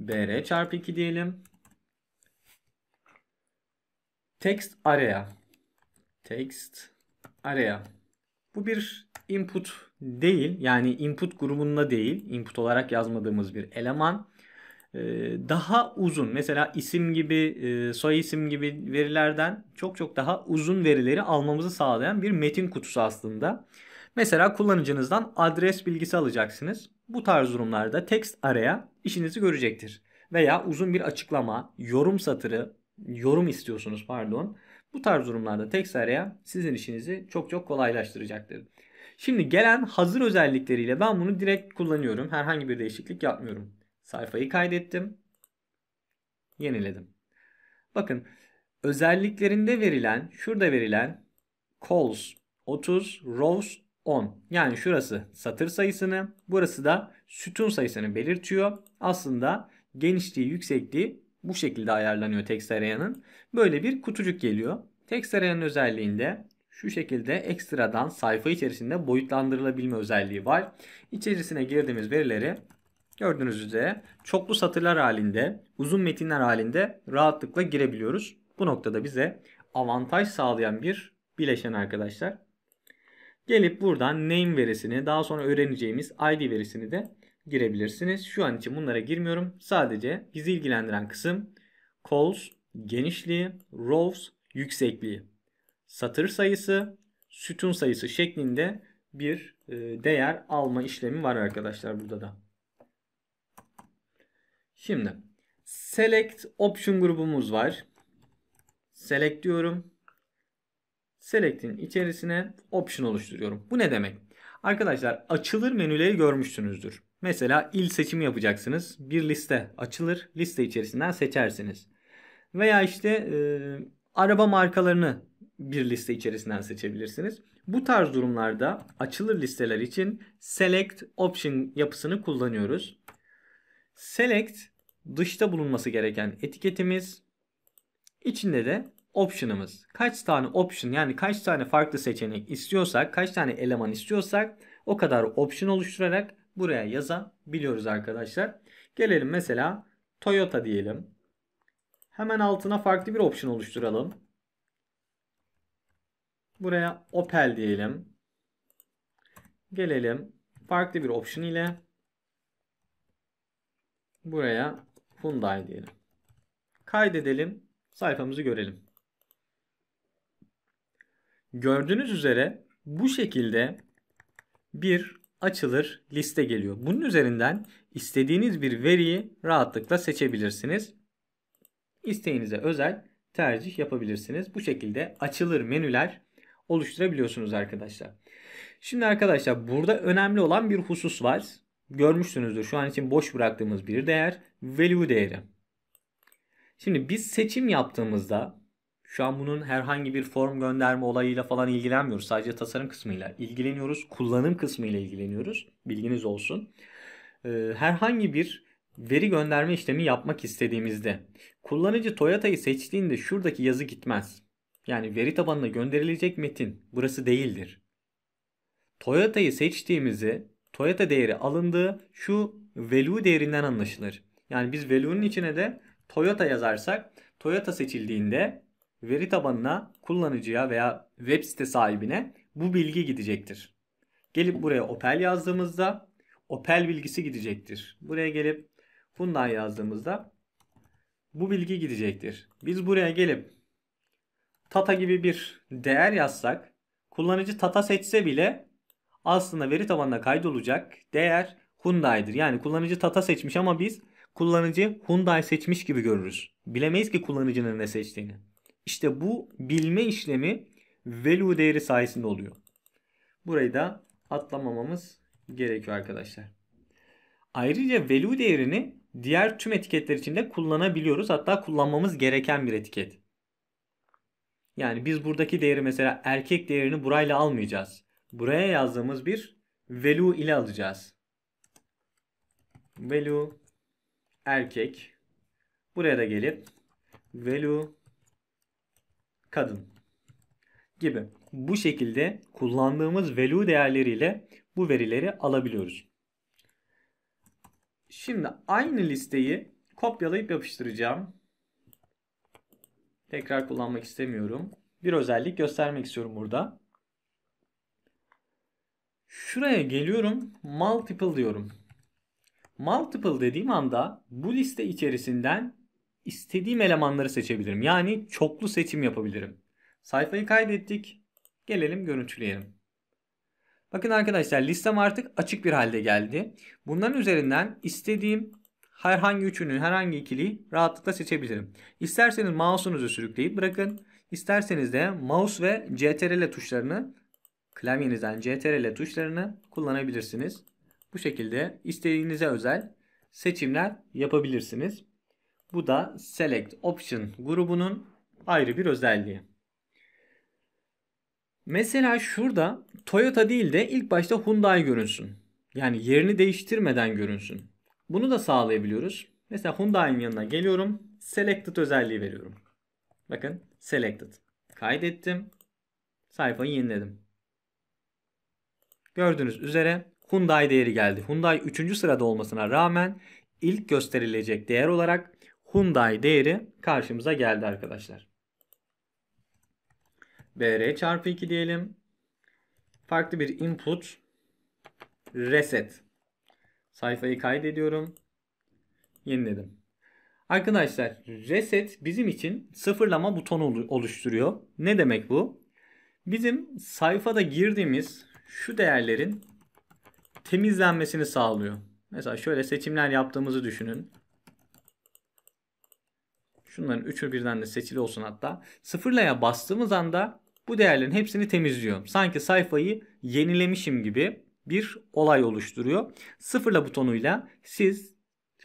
br çarpı 2 diyelim. Text araya. Text araya. Bu bir input değil. Yani input grubunda değil. Input olarak yazmadığımız bir eleman. Ee, daha uzun mesela isim gibi e, soy isim gibi verilerden çok çok daha uzun verileri almamızı sağlayan bir metin kutusu aslında. Mesela kullanıcınızdan adres bilgisi alacaksınız. Bu tarz durumlarda text araya işinizi görecektir. Veya uzun bir açıklama, yorum satırı, yorum istiyorsunuz pardon. Bu tarz durumlarda text araya sizin işinizi çok çok kolaylaştıracaktır. Şimdi gelen hazır özellikleriyle ben bunu direkt kullanıyorum. Herhangi bir değişiklik yapmıyorum. Sayfayı kaydettim. Yeniledim. Bakın özelliklerinde verilen, şurada verilen calls 30, rows 10. Yani şurası satır sayısını, burası da sütun sayısını belirtiyor. Aslında genişliği, yüksekliği bu şekilde ayarlanıyor Textaria'nın. Böyle bir kutucuk geliyor. Textaria'nın özelliğinde şu şekilde ekstradan sayfa içerisinde boyutlandırılabilme özelliği var. İçerisine girdiğimiz verileri gördüğünüz üzere çoklu satırlar halinde, uzun metinler halinde rahatlıkla girebiliyoruz. Bu noktada bize avantaj sağlayan bir bileşen arkadaşlar. Gelip buradan name verisini daha sonra öğreneceğimiz id verisini de girebilirsiniz. Şu an için bunlara girmiyorum. Sadece bizi ilgilendiren kısım calls genişliği, rows yüksekliği, satır sayısı, sütun sayısı şeklinde bir e, değer alma işlemi var arkadaşlar burada da. Şimdi select option grubumuz var. Select diyorum. Select'in içerisine option oluşturuyorum. Bu ne demek? Arkadaşlar açılır menüleri görmüşsünüzdür. Mesela il seçimi yapacaksınız. Bir liste açılır. Liste içerisinden seçersiniz. Veya işte e, araba markalarını bir liste içerisinden seçebilirsiniz. Bu tarz durumlarda açılır listeler için select option yapısını kullanıyoruz. Select dışta bulunması gereken etiketimiz. içinde de option'ımız. Kaç tane option yani kaç tane farklı seçenek istiyorsak, kaç tane eleman istiyorsak o kadar option oluşturarak buraya yazabiliyoruz arkadaşlar. Gelelim mesela Toyota diyelim. Hemen altına farklı bir option oluşturalım. Buraya Opel diyelim. Gelelim farklı bir option ile buraya Hyundai diyelim. Kaydedelim. Sayfamızı görelim. Gördüğünüz üzere bu şekilde bir açılır liste geliyor. Bunun üzerinden istediğiniz bir veriyi rahatlıkla seçebilirsiniz. İsteğinize özel tercih yapabilirsiniz. Bu şekilde açılır menüler oluşturabiliyorsunuz arkadaşlar. Şimdi arkadaşlar burada önemli olan bir husus var. Görmüşsünüzdür şu an için boş bıraktığımız bir değer value değeri. Şimdi biz seçim yaptığımızda şu an bunun herhangi bir form gönderme olayıyla falan ilgilenmiyoruz. Sadece tasarım kısmıyla ilgileniyoruz. Kullanım kısmıyla ilgileniyoruz. Bilginiz olsun. Ee, herhangi bir veri gönderme işlemi yapmak istediğimizde kullanıcı Toyota'yı seçtiğinde şuradaki yazı gitmez. Yani veri tabanına gönderilecek metin burası değildir. Toyota'yı seçtiğimizi Toyota değeri alındığı şu value değerinden anlaşılır. Yani biz value'nun içine de Toyota yazarsak Toyota seçildiğinde veri tabanına, kullanıcıya veya web site sahibine bu bilgi gidecektir. Gelip buraya Opel yazdığımızda Opel bilgisi gidecektir. Buraya gelip bundan yazdığımızda bu bilgi gidecektir. Biz buraya gelip Tata gibi bir değer yazsak kullanıcı Tata seçse bile aslında veri tabanına kaydolacak değer Hyundai'dir. Yani kullanıcı Tata seçmiş ama biz kullanıcı Hyundai seçmiş gibi görürüz. Bilemeyiz ki kullanıcının ne seçtiğini. İşte bu bilme işlemi value değeri sayesinde oluyor. Burayı da atlamamamız gerekiyor arkadaşlar. Ayrıca value değerini diğer tüm etiketler içinde kullanabiliyoruz. Hatta kullanmamız gereken bir etiket. Yani biz buradaki değeri mesela erkek değerini burayla almayacağız. Buraya yazdığımız bir value ile alacağız. Value erkek. Buraya da gelip value kadın gibi. Bu şekilde kullandığımız value değerleriyle bu verileri alabiliyoruz. Şimdi aynı listeyi kopyalayıp yapıştıracağım. Tekrar kullanmak istemiyorum. Bir özellik göstermek istiyorum burada. Şuraya geliyorum. Multiple diyorum. Multiple dediğim anda bu liste içerisinden istediğim elemanları seçebilirim. Yani çoklu seçim yapabilirim. Sayfayı kaydettik. Gelelim görüntüleyelim. Bakın arkadaşlar listem artık açık bir halde geldi. Bunların üzerinden istediğim herhangi üçünü, herhangi ikiliyi rahatlıkla seçebilirim. İsterseniz mouse'unuzu sürükleyip bırakın. İsterseniz de mouse ve CTRL tuşlarını klavyenizden CTRL tuşlarını kullanabilirsiniz. Bu şekilde istediğinize özel seçimler yapabilirsiniz. Bu da Select Option grubunun ayrı bir özelliği. Mesela şurada Toyota değil de ilk başta Hyundai görünsün. Yani yerini değiştirmeden görünsün. Bunu da sağlayabiliyoruz. Mesela Hyundai'nin yanına geliyorum. Selected özelliği veriyorum. Bakın Selected. Kaydettim. Sayfayı yeniledim. Gördüğünüz üzere Hyundai değeri geldi. Hyundai 3. sırada olmasına rağmen ilk gösterilecek değer olarak Hyundai değeri karşımıza geldi arkadaşlar. BR çarpı 2 diyelim. Farklı bir input reset. Sayfayı kaydediyorum. Yeniledim. Arkadaşlar reset bizim için sıfırlama butonu oluşturuyor. Ne demek bu? Bizim sayfada girdiğimiz şu değerlerin temizlenmesini sağlıyor. Mesela şöyle seçimler yaptığımızı düşünün. Şunların üçü birden de seçili olsun hatta. Sıfırlaya bastığımız anda bu değerlerin hepsini temizliyor. Sanki sayfayı yenilemişim gibi bir olay oluşturuyor. Sıfırla butonuyla siz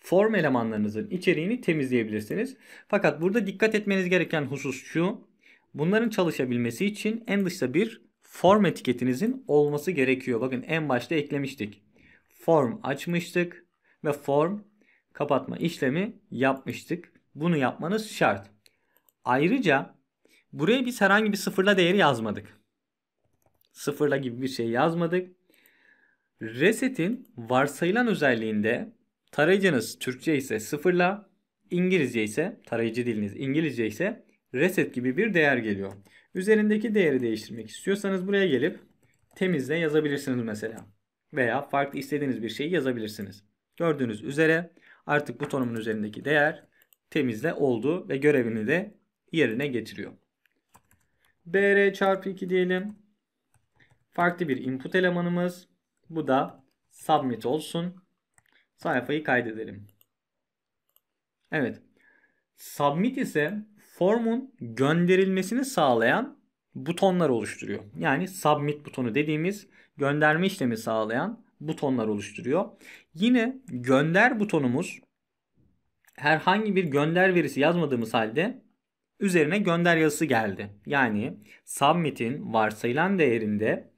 form elemanlarınızın içeriğini temizleyebilirsiniz. Fakat burada dikkat etmeniz gereken husus şu. Bunların çalışabilmesi için en dışta bir form etiketinizin olması gerekiyor. Bakın en başta eklemiştik. Form açmıştık ve form kapatma işlemi yapmıştık. Bunu yapmanız şart. Ayrıca buraya biz herhangi bir sıfırla değeri yazmadık. Sıfırla gibi bir şey yazmadık. Reset'in varsayılan özelliğinde tarayıcınız Türkçe ise sıfırla, İngilizce ise tarayıcı diliniz İngilizce ise reset gibi bir değer geliyor. Üzerindeki değeri değiştirmek istiyorsanız buraya gelip temizle yazabilirsiniz mesela. Veya farklı istediğiniz bir şeyi yazabilirsiniz. Gördüğünüz üzere artık butonumun üzerindeki değer temizle oldu ve görevini de yerine getiriyor. BR çarpı 2 diyelim. Farklı bir input elemanımız. Bu da submit olsun. Sayfayı kaydedelim. Evet. Submit ise formun gönderilmesini sağlayan butonlar oluşturuyor. Yani submit butonu dediğimiz gönderme işlemi sağlayan butonlar oluşturuyor. Yine gönder butonumuz herhangi bir gönder verisi yazmadığımız halde üzerine gönder yazısı geldi. Yani submit'in varsayılan değerinde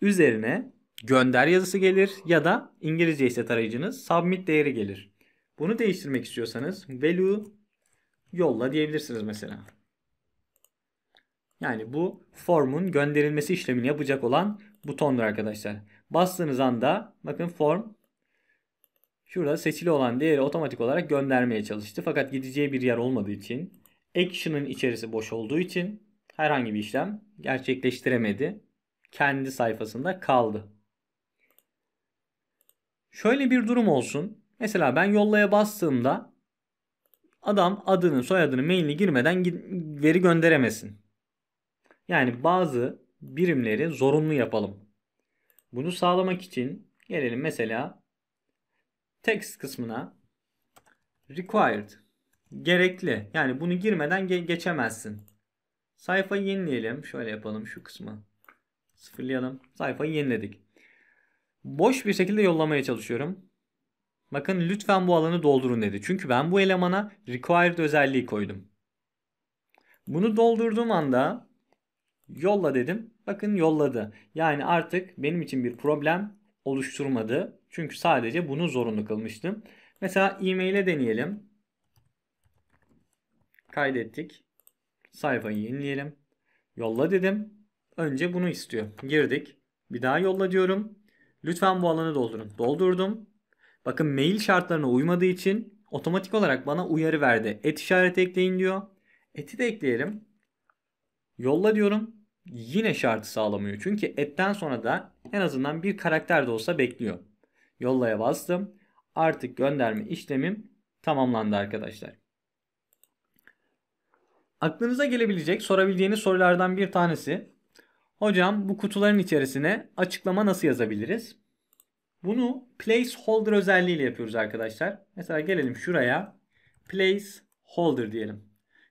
üzerine gönder yazısı gelir ya da İngilizce ise tarayıcınız submit değeri gelir. Bunu değiştirmek istiyorsanız value yolla diyebilirsiniz mesela. Yani bu formun gönderilmesi işlemini yapacak olan butondur arkadaşlar. Bastığınız anda bakın form Şurada seçili olan değeri otomatik olarak göndermeye çalıştı. Fakat gideceği bir yer olmadığı için action'ın içerisi boş olduğu için herhangi bir işlem gerçekleştiremedi. Kendi sayfasında kaldı. Şöyle bir durum olsun. Mesela ben yollaya bastığımda adam adını, soyadını, mailini girmeden veri gönderemesin. Yani bazı birimleri zorunlu yapalım. Bunu sağlamak için gelelim mesela text kısmına required gerekli. Yani bunu girmeden ge geçemezsin. Sayfayı yenileyelim. Şöyle yapalım şu kısmı. Sıfırlayalım. Sayfayı yeniledik. Boş bir şekilde yollamaya çalışıyorum. Bakın lütfen bu alanı doldurun dedi. Çünkü ben bu elemana required özelliği koydum. Bunu doldurduğum anda yolla dedim. Bakın yolladı. Yani artık benim için bir problem oluşturmadı. Çünkü sadece bunu zorunlu kılmıştım. Mesela e-mail'e deneyelim. Kaydettik. Sayfayı yenileyelim. Yolla dedim. Önce bunu istiyor. Girdik. Bir daha yolla diyorum. Lütfen bu alanı doldurun. Doldurdum. Bakın mail şartlarına uymadığı için otomatik olarak bana uyarı verdi. Et işareti ekleyin diyor. Eti de ekleyelim. Yolla diyorum yine şartı sağlamıyor. Çünkü etten sonra da en azından bir karakter de olsa bekliyor. Yollaya bastım. Artık gönderme işlemim tamamlandı arkadaşlar. Aklınıza gelebilecek sorabileceğiniz sorulardan bir tanesi. Hocam bu kutuların içerisine açıklama nasıl yazabiliriz? Bunu placeholder özelliğiyle yapıyoruz arkadaşlar. Mesela gelelim şuraya placeholder diyelim.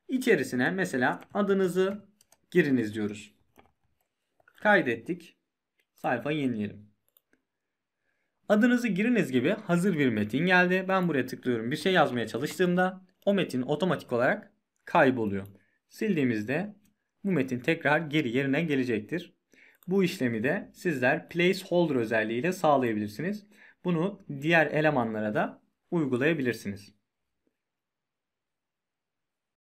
İçerisine mesela adınızı giriniz diyoruz. Kaydettik. Sayfayı yenileyelim. Adınızı giriniz gibi hazır bir metin geldi. Ben buraya tıklıyorum. Bir şey yazmaya çalıştığımda o metin otomatik olarak kayboluyor. Sildiğimizde bu metin tekrar geri yerine gelecektir. Bu işlemi de sizler placeholder özelliğiyle sağlayabilirsiniz. Bunu diğer elemanlara da uygulayabilirsiniz.